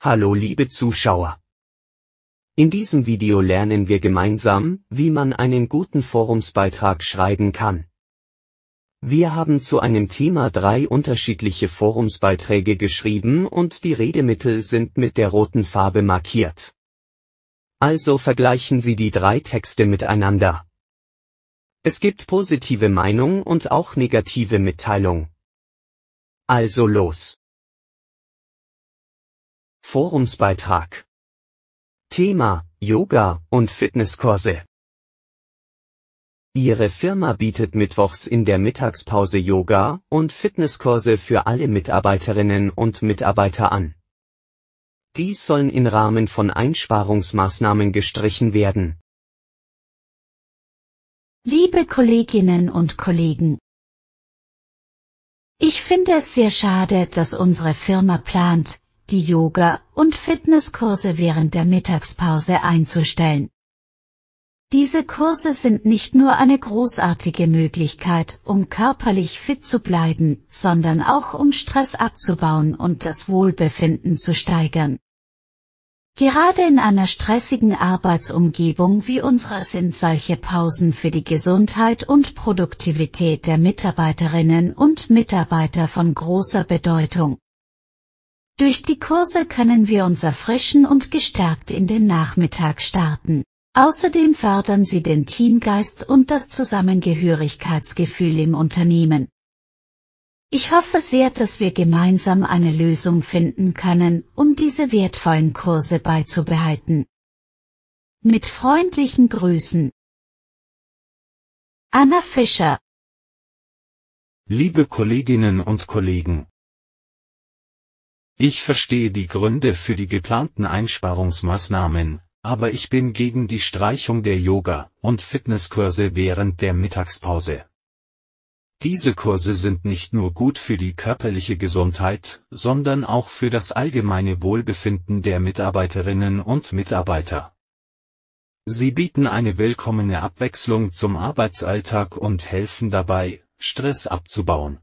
Hallo liebe Zuschauer. In diesem Video lernen wir gemeinsam, wie man einen guten Forumsbeitrag schreiben kann. Wir haben zu einem Thema drei unterschiedliche Forumsbeiträge geschrieben und die Redemittel sind mit der roten Farbe markiert. Also vergleichen Sie die drei Texte miteinander. Es gibt positive Meinung und auch negative Mitteilung. Also los. Forumsbeitrag. Thema Yoga und Fitnesskurse. Ihre Firma bietet mittwochs in der Mittagspause Yoga und Fitnesskurse für alle Mitarbeiterinnen und Mitarbeiter an. Dies sollen im Rahmen von Einsparungsmaßnahmen gestrichen werden. Liebe Kolleginnen und Kollegen, ich finde es sehr schade, dass unsere Firma plant, die Yoga- und Fitnesskurse während der Mittagspause einzustellen. Diese Kurse sind nicht nur eine großartige Möglichkeit, um körperlich fit zu bleiben, sondern auch um Stress abzubauen und das Wohlbefinden zu steigern. Gerade in einer stressigen Arbeitsumgebung wie unserer sind solche Pausen für die Gesundheit und Produktivität der Mitarbeiterinnen und Mitarbeiter von großer Bedeutung. Durch die Kurse können wir uns erfrischen und gestärkt in den Nachmittag starten. Außerdem fördern sie den Teamgeist und das Zusammengehörigkeitsgefühl im Unternehmen. Ich hoffe sehr, dass wir gemeinsam eine Lösung finden können, um diese wertvollen Kurse beizubehalten. Mit freundlichen Grüßen. Anna Fischer Liebe Kolleginnen und Kollegen, ich verstehe die Gründe für die geplanten Einsparungsmaßnahmen, aber ich bin gegen die Streichung der Yoga- und Fitnesskurse während der Mittagspause. Diese Kurse sind nicht nur gut für die körperliche Gesundheit, sondern auch für das allgemeine Wohlbefinden der Mitarbeiterinnen und Mitarbeiter. Sie bieten eine willkommene Abwechslung zum Arbeitsalltag und helfen dabei, Stress abzubauen.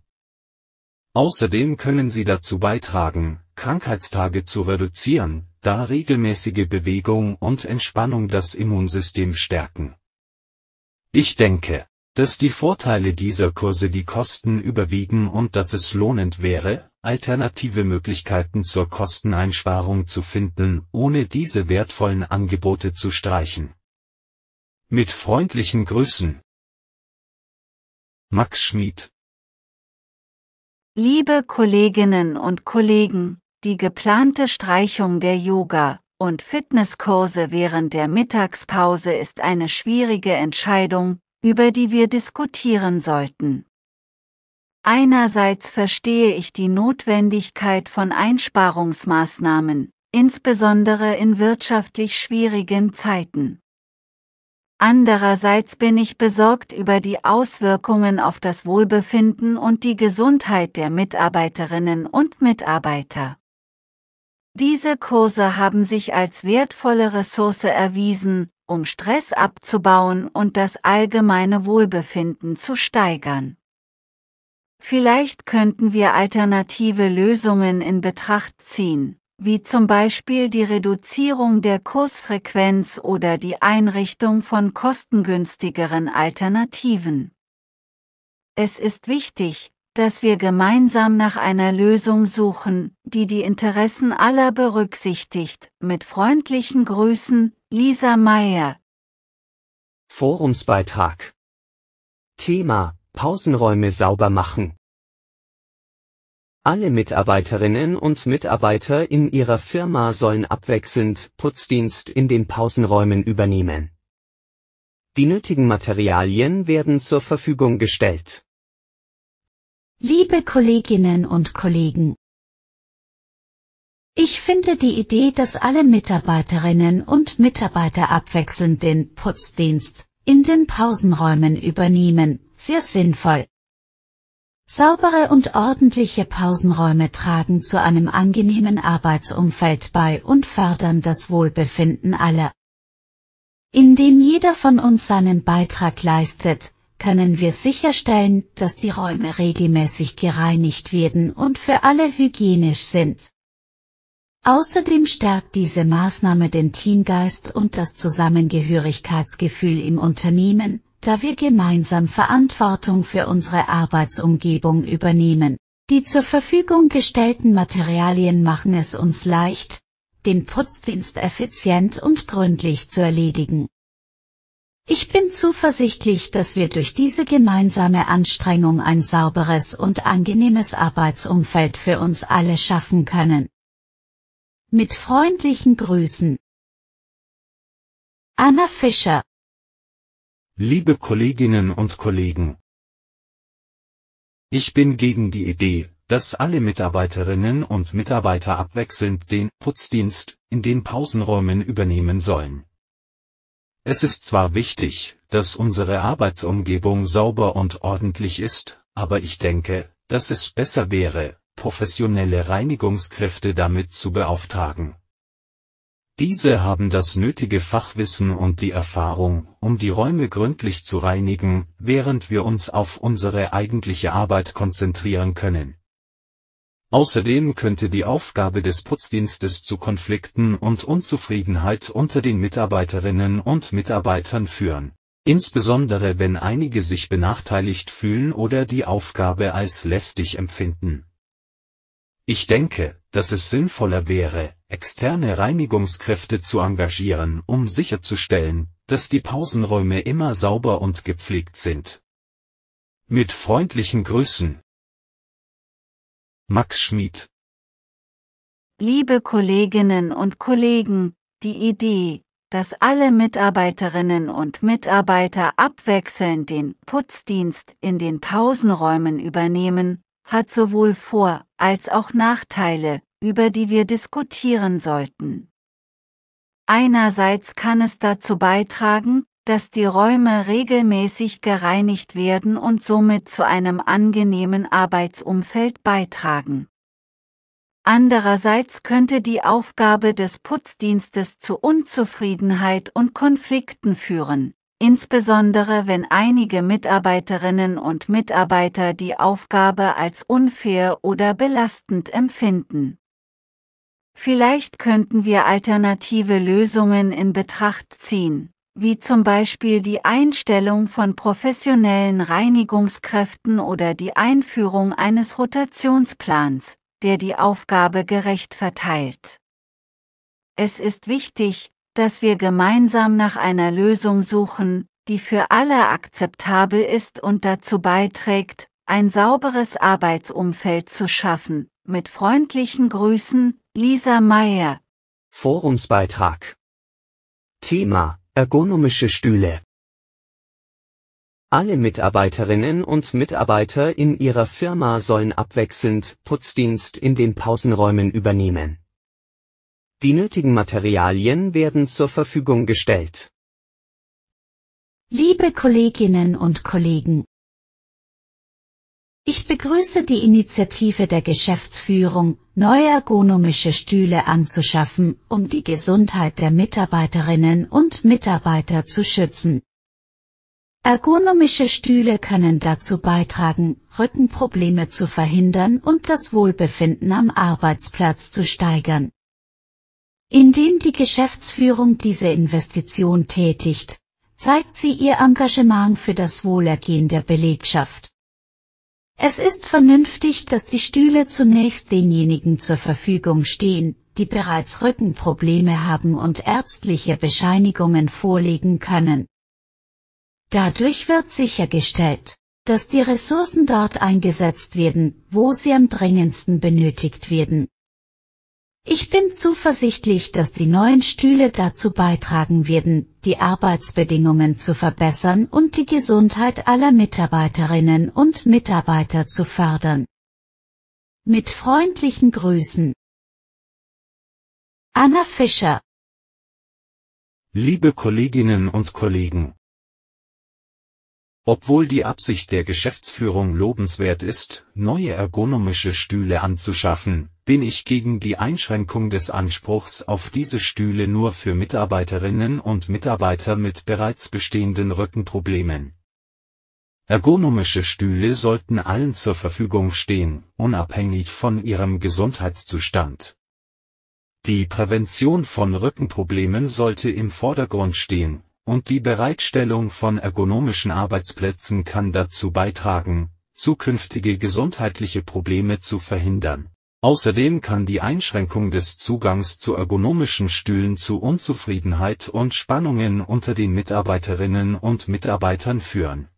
Außerdem können sie dazu beitragen, Krankheitstage zu reduzieren, da regelmäßige Bewegung und Entspannung das Immunsystem stärken. Ich denke, dass die Vorteile dieser Kurse die Kosten überwiegen und dass es lohnend wäre, alternative Möglichkeiten zur Kosteneinsparung zu finden, ohne diese wertvollen Angebote zu streichen. Mit freundlichen Grüßen. Max Schmid Liebe Kolleginnen und Kollegen, die geplante Streichung der Yoga- und Fitnesskurse während der Mittagspause ist eine schwierige Entscheidung, über die wir diskutieren sollten. Einerseits verstehe ich die Notwendigkeit von Einsparungsmaßnahmen, insbesondere in wirtschaftlich schwierigen Zeiten. Andererseits bin ich besorgt über die Auswirkungen auf das Wohlbefinden und die Gesundheit der Mitarbeiterinnen und Mitarbeiter. Diese Kurse haben sich als wertvolle Ressource erwiesen, um Stress abzubauen und das allgemeine Wohlbefinden zu steigern. Vielleicht könnten wir alternative Lösungen in Betracht ziehen, wie zum Beispiel die Reduzierung der Kursfrequenz oder die Einrichtung von kostengünstigeren Alternativen. Es ist wichtig, dass wir gemeinsam nach einer Lösung suchen, die die Interessen aller berücksichtigt. Mit freundlichen Grüßen, Lisa Meyer. Forumsbeitrag Thema Pausenräume sauber machen alle Mitarbeiterinnen und Mitarbeiter in ihrer Firma sollen abwechselnd Putzdienst in den Pausenräumen übernehmen. Die nötigen Materialien werden zur Verfügung gestellt. Liebe Kolleginnen und Kollegen, ich finde die Idee, dass alle Mitarbeiterinnen und Mitarbeiter abwechselnd den Putzdienst in den Pausenräumen übernehmen, sehr sinnvoll. Saubere und ordentliche Pausenräume tragen zu einem angenehmen Arbeitsumfeld bei und fördern das Wohlbefinden aller. Indem jeder von uns seinen Beitrag leistet, können wir sicherstellen, dass die Räume regelmäßig gereinigt werden und für alle hygienisch sind. Außerdem stärkt diese Maßnahme den Teamgeist und das Zusammengehörigkeitsgefühl im Unternehmen, da wir gemeinsam Verantwortung für unsere Arbeitsumgebung übernehmen. Die zur Verfügung gestellten Materialien machen es uns leicht, den Putzdienst effizient und gründlich zu erledigen. Ich bin zuversichtlich, dass wir durch diese gemeinsame Anstrengung ein sauberes und angenehmes Arbeitsumfeld für uns alle schaffen können. Mit freundlichen Grüßen. Anna Fischer Liebe Kolleginnen und Kollegen, ich bin gegen die Idee, dass alle Mitarbeiterinnen und Mitarbeiter abwechselnd den Putzdienst in den Pausenräumen übernehmen sollen. Es ist zwar wichtig, dass unsere Arbeitsumgebung sauber und ordentlich ist, aber ich denke, dass es besser wäre, professionelle Reinigungskräfte damit zu beauftragen. Diese haben das nötige Fachwissen und die Erfahrung, um die Räume gründlich zu reinigen, während wir uns auf unsere eigentliche Arbeit konzentrieren können. Außerdem könnte die Aufgabe des Putzdienstes zu Konflikten und Unzufriedenheit unter den Mitarbeiterinnen und Mitarbeitern führen, insbesondere wenn einige sich benachteiligt fühlen oder die Aufgabe als lästig empfinden. Ich denke, dass es sinnvoller wäre, externe Reinigungskräfte zu engagieren, um sicherzustellen, dass die Pausenräume immer sauber und gepflegt sind. Mit freundlichen Grüßen. Max Schmid Liebe Kolleginnen und Kollegen, die Idee, dass alle Mitarbeiterinnen und Mitarbeiter abwechselnd den Putzdienst in den Pausenräumen übernehmen, hat sowohl Vor- als auch Nachteile, über die wir diskutieren sollten. Einerseits kann es dazu beitragen, dass die Räume regelmäßig gereinigt werden und somit zu einem angenehmen Arbeitsumfeld beitragen. Andererseits könnte die Aufgabe des Putzdienstes zu Unzufriedenheit und Konflikten führen, insbesondere wenn einige Mitarbeiterinnen und Mitarbeiter die Aufgabe als unfair oder belastend empfinden. Vielleicht könnten wir alternative Lösungen in Betracht ziehen, wie zum Beispiel die Einstellung von professionellen Reinigungskräften oder die Einführung eines Rotationsplans, der die Aufgabe gerecht verteilt. Es ist wichtig, dass wir gemeinsam nach einer Lösung suchen, die für alle akzeptabel ist und dazu beiträgt, ein sauberes Arbeitsumfeld zu schaffen. Mit freundlichen Grüßen, Lisa Meyer. Forumsbeitrag. Thema Ergonomische Stühle. Alle Mitarbeiterinnen und Mitarbeiter in ihrer Firma sollen abwechselnd Putzdienst in den Pausenräumen übernehmen. Die nötigen Materialien werden zur Verfügung gestellt. Liebe Kolleginnen und Kollegen, ich begrüße die Initiative der Geschäftsführung, neue ergonomische Stühle anzuschaffen, um die Gesundheit der Mitarbeiterinnen und Mitarbeiter zu schützen. Ergonomische Stühle können dazu beitragen, Rückenprobleme zu verhindern und das Wohlbefinden am Arbeitsplatz zu steigern. Indem die Geschäftsführung diese Investition tätigt, zeigt sie ihr Engagement für das Wohlergehen der Belegschaft. Es ist vernünftig, dass die Stühle zunächst denjenigen zur Verfügung stehen, die bereits Rückenprobleme haben und ärztliche Bescheinigungen vorlegen können. Dadurch wird sichergestellt, dass die Ressourcen dort eingesetzt werden, wo sie am dringendsten benötigt werden. Ich bin zuversichtlich, dass die neuen Stühle dazu beitragen werden, die Arbeitsbedingungen zu verbessern und die Gesundheit aller Mitarbeiterinnen und Mitarbeiter zu fördern. Mit freundlichen Grüßen. Anna Fischer Liebe Kolleginnen und Kollegen, obwohl die Absicht der Geschäftsführung lobenswert ist, neue ergonomische Stühle anzuschaffen, bin ich gegen die Einschränkung des Anspruchs auf diese Stühle nur für Mitarbeiterinnen und Mitarbeiter mit bereits bestehenden Rückenproblemen. Ergonomische Stühle sollten allen zur Verfügung stehen, unabhängig von ihrem Gesundheitszustand. Die Prävention von Rückenproblemen sollte im Vordergrund stehen, und die Bereitstellung von ergonomischen Arbeitsplätzen kann dazu beitragen, zukünftige gesundheitliche Probleme zu verhindern. Außerdem kann die Einschränkung des Zugangs zu ergonomischen Stühlen zu Unzufriedenheit und Spannungen unter den Mitarbeiterinnen und Mitarbeitern führen.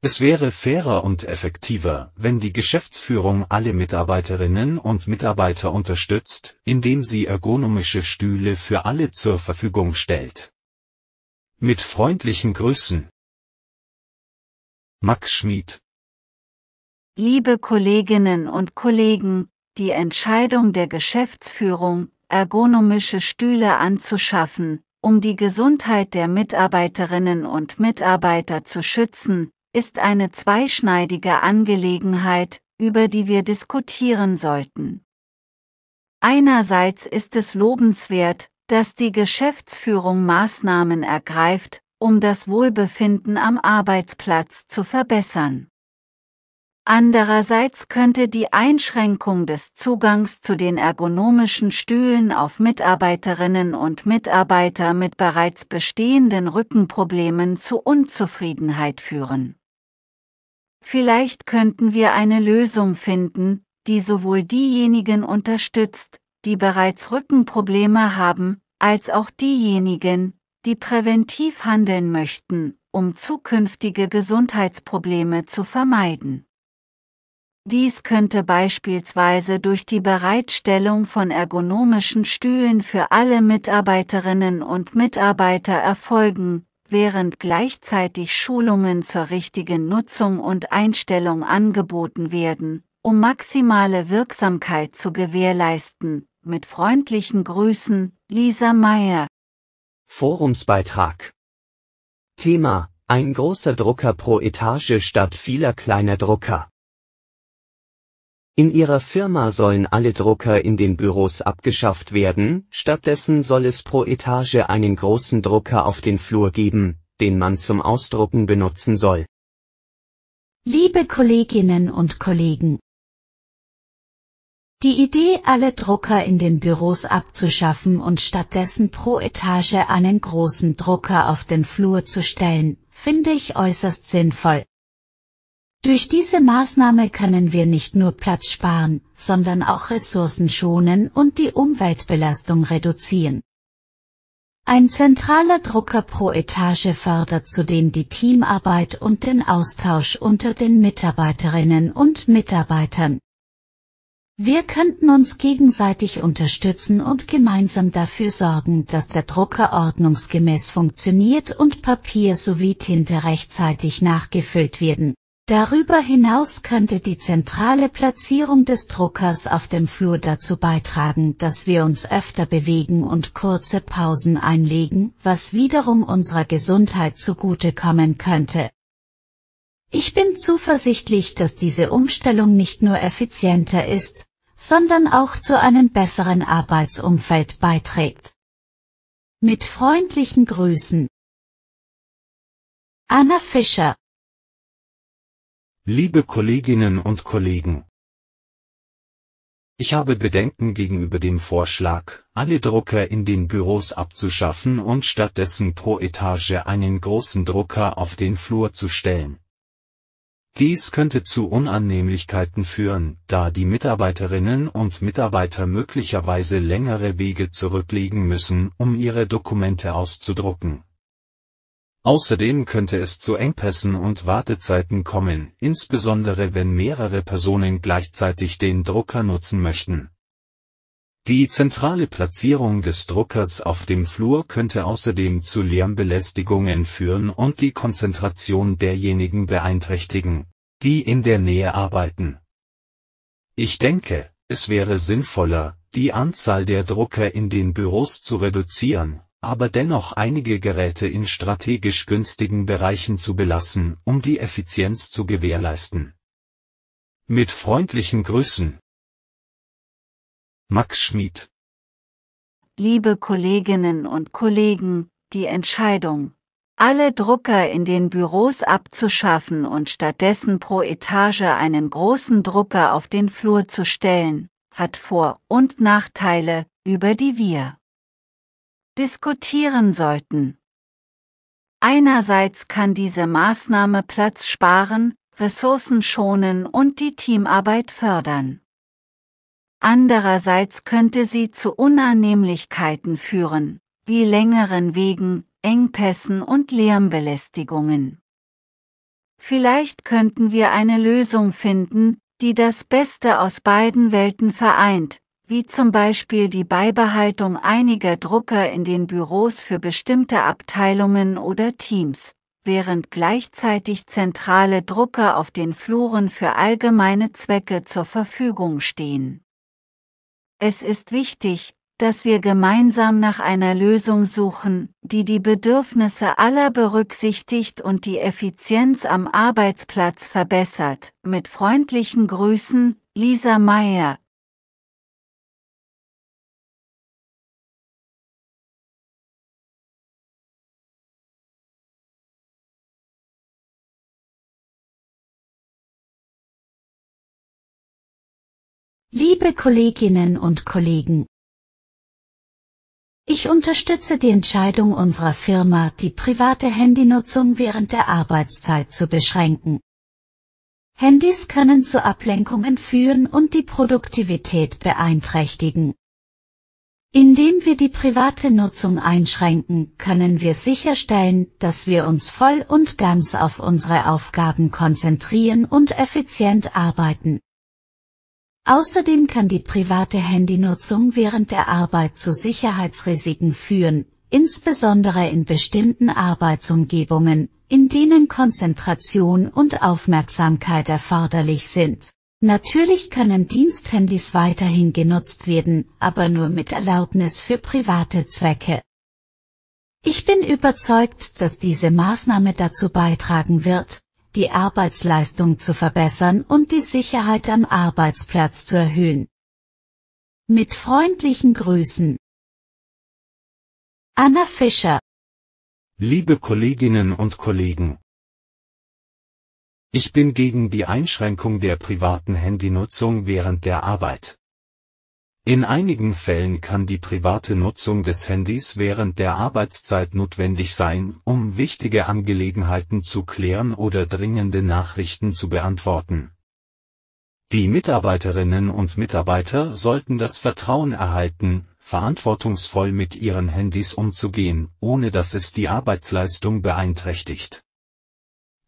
Es wäre fairer und effektiver, wenn die Geschäftsführung alle Mitarbeiterinnen und Mitarbeiter unterstützt, indem sie ergonomische Stühle für alle zur Verfügung stellt. Mit freundlichen Grüßen. Max Schmid Liebe Kolleginnen und Kollegen, die Entscheidung der Geschäftsführung, ergonomische Stühle anzuschaffen, um die Gesundheit der Mitarbeiterinnen und Mitarbeiter zu schützen, ist eine zweischneidige Angelegenheit, über die wir diskutieren sollten. Einerseits ist es lobenswert, dass die Geschäftsführung Maßnahmen ergreift, um das Wohlbefinden am Arbeitsplatz zu verbessern. Andererseits könnte die Einschränkung des Zugangs zu den ergonomischen Stühlen auf Mitarbeiterinnen und Mitarbeiter mit bereits bestehenden Rückenproblemen zu Unzufriedenheit führen. Vielleicht könnten wir eine Lösung finden, die sowohl diejenigen unterstützt, die bereits Rückenprobleme haben, als auch diejenigen, die präventiv handeln möchten, um zukünftige Gesundheitsprobleme zu vermeiden. Dies könnte beispielsweise durch die Bereitstellung von ergonomischen Stühlen für alle Mitarbeiterinnen und Mitarbeiter erfolgen, während gleichzeitig Schulungen zur richtigen Nutzung und Einstellung angeboten werden, um maximale Wirksamkeit zu gewährleisten. Mit freundlichen Grüßen, Lisa Meyer. Forumsbeitrag. Thema, ein großer Drucker pro Etage statt vieler kleiner Drucker. In ihrer Firma sollen alle Drucker in den Büros abgeschafft werden, stattdessen soll es pro Etage einen großen Drucker auf den Flur geben, den man zum Ausdrucken benutzen soll. Liebe Kolleginnen und Kollegen, die Idee, alle Drucker in den Büros abzuschaffen und stattdessen pro Etage einen großen Drucker auf den Flur zu stellen, finde ich äußerst sinnvoll. Durch diese Maßnahme können wir nicht nur Platz sparen, sondern auch Ressourcen schonen und die Umweltbelastung reduzieren. Ein zentraler Drucker pro Etage fördert zudem die Teamarbeit und den Austausch unter den Mitarbeiterinnen und Mitarbeitern. Wir könnten uns gegenseitig unterstützen und gemeinsam dafür sorgen, dass der Drucker ordnungsgemäß funktioniert und Papier sowie Tinte rechtzeitig nachgefüllt werden. Darüber hinaus könnte die zentrale Platzierung des Druckers auf dem Flur dazu beitragen, dass wir uns öfter bewegen und kurze Pausen einlegen, was wiederum unserer Gesundheit zugutekommen könnte. Ich bin zuversichtlich, dass diese Umstellung nicht nur effizienter ist, sondern auch zu einem besseren Arbeitsumfeld beiträgt. Mit freundlichen Grüßen. Anna Fischer Liebe Kolleginnen und Kollegen, ich habe Bedenken gegenüber dem Vorschlag, alle Drucker in den Büros abzuschaffen und stattdessen pro Etage einen großen Drucker auf den Flur zu stellen. Dies könnte zu Unannehmlichkeiten führen, da die Mitarbeiterinnen und Mitarbeiter möglicherweise längere Wege zurücklegen müssen, um ihre Dokumente auszudrucken. Außerdem könnte es zu Engpässen und Wartezeiten kommen, insbesondere wenn mehrere Personen gleichzeitig den Drucker nutzen möchten. Die zentrale Platzierung des Druckers auf dem Flur könnte außerdem zu Lärmbelästigungen führen und die Konzentration derjenigen beeinträchtigen, die in der Nähe arbeiten. Ich denke, es wäre sinnvoller, die Anzahl der Drucker in den Büros zu reduzieren, aber dennoch einige Geräte in strategisch günstigen Bereichen zu belassen, um die Effizienz zu gewährleisten. Mit freundlichen Grüßen. Max Schmid Liebe Kolleginnen und Kollegen, die Entscheidung, alle Drucker in den Büros abzuschaffen und stattdessen pro Etage einen großen Drucker auf den Flur zu stellen, hat Vor- und Nachteile, über die wir diskutieren sollten. Einerseits kann diese Maßnahme Platz sparen, Ressourcen schonen und die Teamarbeit fördern. Andererseits könnte sie zu Unannehmlichkeiten führen, wie längeren Wegen, Engpässen und Lärmbelästigungen. Vielleicht könnten wir eine Lösung finden, die das Beste aus beiden Welten vereint, wie zum Beispiel die Beibehaltung einiger Drucker in den Büros für bestimmte Abteilungen oder Teams, während gleichzeitig zentrale Drucker auf den Fluren für allgemeine Zwecke zur Verfügung stehen. Es ist wichtig, dass wir gemeinsam nach einer Lösung suchen, die die Bedürfnisse aller berücksichtigt und die Effizienz am Arbeitsplatz verbessert. Mit freundlichen Grüßen, Lisa Meyer, Liebe Kolleginnen und Kollegen, ich unterstütze die Entscheidung unserer Firma, die private Handynutzung während der Arbeitszeit zu beschränken. Handys können zu Ablenkungen führen und die Produktivität beeinträchtigen. Indem wir die private Nutzung einschränken, können wir sicherstellen, dass wir uns voll und ganz auf unsere Aufgaben konzentrieren und effizient arbeiten. Außerdem kann die private Handynutzung während der Arbeit zu Sicherheitsrisiken führen, insbesondere in bestimmten Arbeitsumgebungen, in denen Konzentration und Aufmerksamkeit erforderlich sind. Natürlich können Diensthandys weiterhin genutzt werden, aber nur mit Erlaubnis für private Zwecke. Ich bin überzeugt, dass diese Maßnahme dazu beitragen wird, die Arbeitsleistung zu verbessern und die Sicherheit am Arbeitsplatz zu erhöhen. Mit freundlichen Grüßen. Anna Fischer. Liebe Kolleginnen und Kollegen. Ich bin gegen die Einschränkung der privaten Handynutzung während der Arbeit. In einigen Fällen kann die private Nutzung des Handys während der Arbeitszeit notwendig sein, um wichtige Angelegenheiten zu klären oder dringende Nachrichten zu beantworten. Die Mitarbeiterinnen und Mitarbeiter sollten das Vertrauen erhalten, verantwortungsvoll mit ihren Handys umzugehen, ohne dass es die Arbeitsleistung beeinträchtigt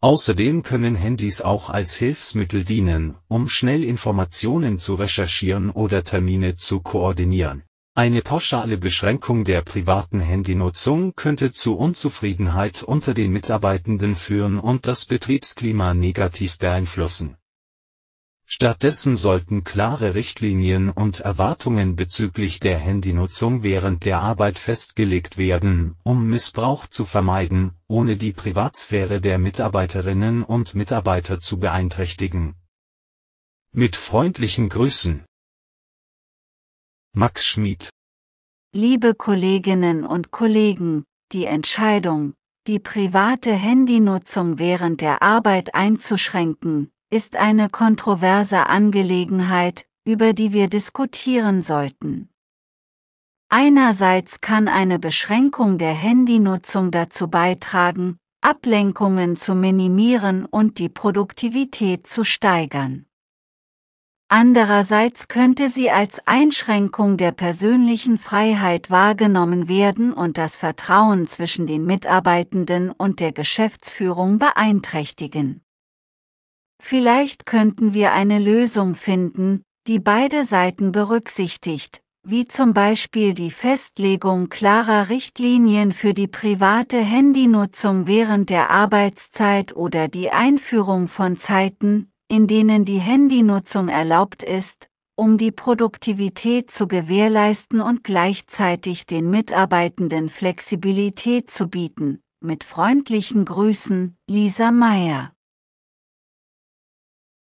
Außerdem können Handys auch als Hilfsmittel dienen, um schnell Informationen zu recherchieren oder Termine zu koordinieren. Eine pauschale Beschränkung der privaten Handynutzung könnte zu Unzufriedenheit unter den Mitarbeitenden führen und das Betriebsklima negativ beeinflussen Stattdessen sollten klare Richtlinien und Erwartungen bezüglich der Handynutzung während der Arbeit festgelegt werden, um Missbrauch zu vermeiden, ohne die Privatsphäre der Mitarbeiterinnen und Mitarbeiter zu beeinträchtigen. Mit freundlichen Grüßen. Max Schmid Liebe Kolleginnen und Kollegen, die Entscheidung, die private Handynutzung während der Arbeit einzuschränken, ist eine kontroverse Angelegenheit, über die wir diskutieren sollten. Einerseits kann eine Beschränkung der Handynutzung dazu beitragen, Ablenkungen zu minimieren und die Produktivität zu steigern. Andererseits könnte sie als Einschränkung der persönlichen Freiheit wahrgenommen werden und das Vertrauen zwischen den Mitarbeitenden und der Geschäftsführung beeinträchtigen. Vielleicht könnten wir eine Lösung finden, die beide Seiten berücksichtigt, wie zum Beispiel die Festlegung klarer Richtlinien für die private Handynutzung während der Arbeitszeit oder die Einführung von Zeiten, in denen die Handynutzung erlaubt ist, um die Produktivität zu gewährleisten und gleichzeitig den Mitarbeitenden Flexibilität zu bieten. Mit freundlichen Grüßen, Lisa Meyer.